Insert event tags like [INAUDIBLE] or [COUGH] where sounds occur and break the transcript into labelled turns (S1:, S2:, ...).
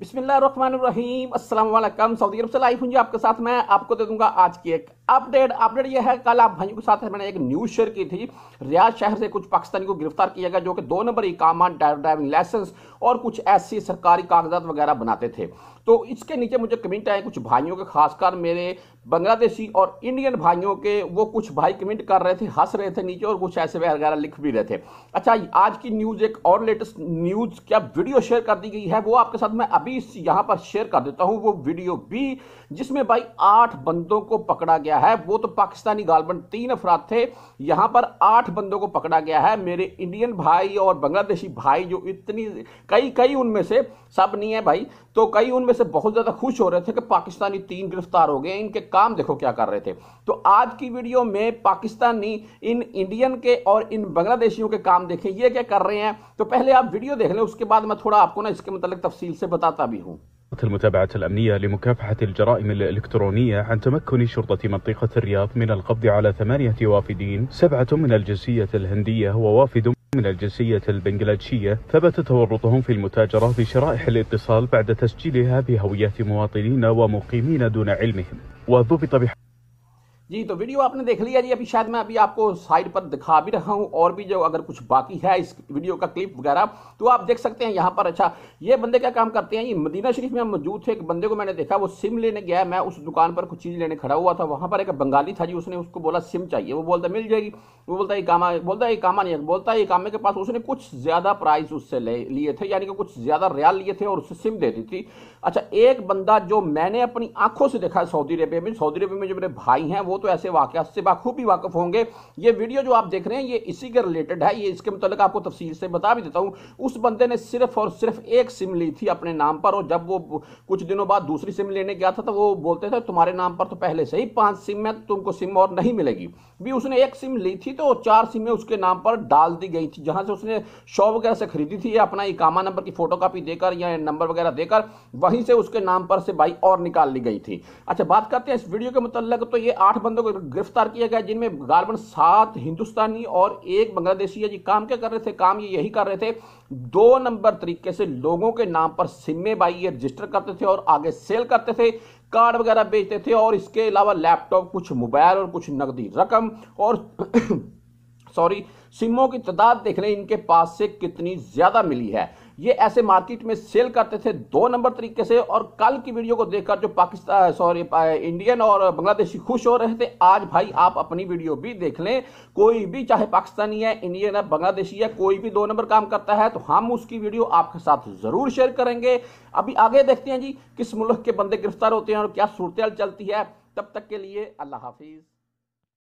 S1: बिस्मिल्लाम असल सऊदी अरब से लाइफ हूँ जी आपके साथ मैं आपको दे दूंगा आज की एक अपडेट अपडेट यह है कल आप भाइयों के साथ मैंने एक न्यूज़ शेयर की थी रियाज शहर से कुछ पाकिस्तानी को गिरफ्तार किया गया जो कि दो नंबर इकामा ड्राइविंग लाइसेंस और कुछ ऐसी सरकारी कागजात वगैरह बनाते थे तो इसके नीचे मुझे कमेंट आए कुछ भाइयों के खासकर मेरे बांग्लादेशी और इंडियन भाइयों के वो कुछ भाई कमेंट कर रहे थे हंस रहे थे नीचे और कुछ ऐसे वगैरह लिख भी रहे थे अच्छा आज की न्यूज़ एक और लेटेस्ट न्यूज़ क्या वीडियो शेयर कर दी गई है वो आपके साथ मैं भी यहां पर शेयर कर देता हूं वो वीडियो भी जिसमें भाई आठ बंदों को पकड़ा गया है वो तो पाकिस्तानी गालबन तीन अफराद थे यहां पर आठ बंदों को पकड़ा गया है मेरे इंडियन भाई और बांग्लादेशी भाई जो इतनी कई कई उनमें से सब नहीं है भाई तो कई उनमें से बहुत ज्यादा खुश हो रहे थे कि पाकिस्तानी तीन गिरफ्तार हो गए इनके काम देखो क्या कर रहे थे तो आज की वीडियो में पाकिस्तानी इन इंडियन के और इन बांग्लादेशियों के काम देखें ये क्या कर रहे हैं तो पहले आप वीडियो देख लें उसके बाद मैं थोड़ा आपको ना इसके मतलब तफसील से बता
S2: خطبه المتابعة الأمنية لمكافحة الجرائم الإلكترونية عن تمكن شرطة منطقة الرياض من القبض على ثمانية وافدين سبعة من الجنسية الهندية ووافد من الجنسية البنغلاديشية ثبت تورطهم في المتاجرة بشرائح الاتصال بعد تسجيلها بهويات مواطنين ومقيمين دون علمهم وضبط بحق
S1: जी तो वीडियो आपने देख लिया जी अभी शायद मैं अभी आपको साइड पर दिखा भी रहा हूँ और भी जो अगर कुछ बाकी है इस वीडियो का क्लिप वगैरह तो आप देख सकते हैं यहाँ पर अच्छा ये बंदे क्या काम करते हैं ये मदीना शरीफ में मौजूद थे एक बंदे को मैंने देखा वो सिम लेने गया मैं उस दुकान पर कुछ चीज़ लेने खड़ा हुआ था वहाँ पर एक बंगाली था जी उसने उसको बोला सिम चाहिए वो बोलता मिल जाएगी वो बोलता है कामा बोलता है कामा नहीं बोलता है कामे के पास उसने कुछ ज़्यादा प्राइस उससे ले लिए थे यानी कि कुछ ज़्यादा रियाल लिए थे और उससे सिम दे दी थी अच्छा एक बंदा जो मैंने अपनी आंखों से देखा सऊदी अरबिया में सऊदी अरबिया में जो मेरे भाई हैं वो वो तो ऐसे वाक़ से बाखूबी वाकफ़ होंगे ये वीडियो जो आप देख रहे हैं ये इसी के रिलेटेड है ये इसके मतलब आपको तफसील से बता भी देता हूँ उस बंदे ने सिर्फ और सिर्फ एक सिम ली थी अपने नाम पर और जब वो कुछ दिनों बाद दूसरी सिम लेने गया था तो वो बोलते थे तुम्हारे नाम पर तो पहले से ही पाँच सिम है तुमको सिम और नहीं मिलेगी भी उसने एक सिम ली थी तो चार सिमें उसके नाम पर डाल दी गई थी जहाँ से उसने शॉप वगैरह से खरीदी थी या अपना इकामा नंबर की फोटोकॉपी देकर या नंबर वगैरह देकर वहीं से उसके नाम पर से बाई और निकाल ली गई थी अच्छा बात करते हैं इस वीडियो के मुतल तो ये आठ बंदों को गिरफ्तार किया गया जिनमें गारबन सात हिंदुस्तानी और एक बांग्लादेशी है जी काम क्या कर रहे थे काम ये यही कर रहे थे दो नंबर तरीके से लोगों के नाम पर सिम्मे बाई ये रजिस्टर करते थे और आगे सेल करते थे कार्ड वगैरह बेचते थे और इसके अलावा लैपटॉप कुछ मोबाइल और कुछ नकदी रकम और [COUGHS] सॉरी सिमों की तादाद देख रहे इनके पास से कितनी ज़्यादा मिली है ये ऐसे मार्केट में सेल करते थे दो नंबर तरीके से और कल की वीडियो को देखकर जो पाकिस्तान सॉरी इंडियन और बांग्लादेशी खुश हो रहे थे आज भाई आप अपनी वीडियो भी देख लें कोई भी चाहे पाकिस्तानी है इंडियन है बांग्लादेशी है कोई भी दो नंबर काम करता है तो हम उसकी वीडियो आपके साथ जरूर शेयर करेंगे अभी आगे देखते हैं जी किस मुल्क के बंदे गिरफ्तार होते हैं और क्या सूरत चलती है तब तक के लिए अल्लाह हाफिज़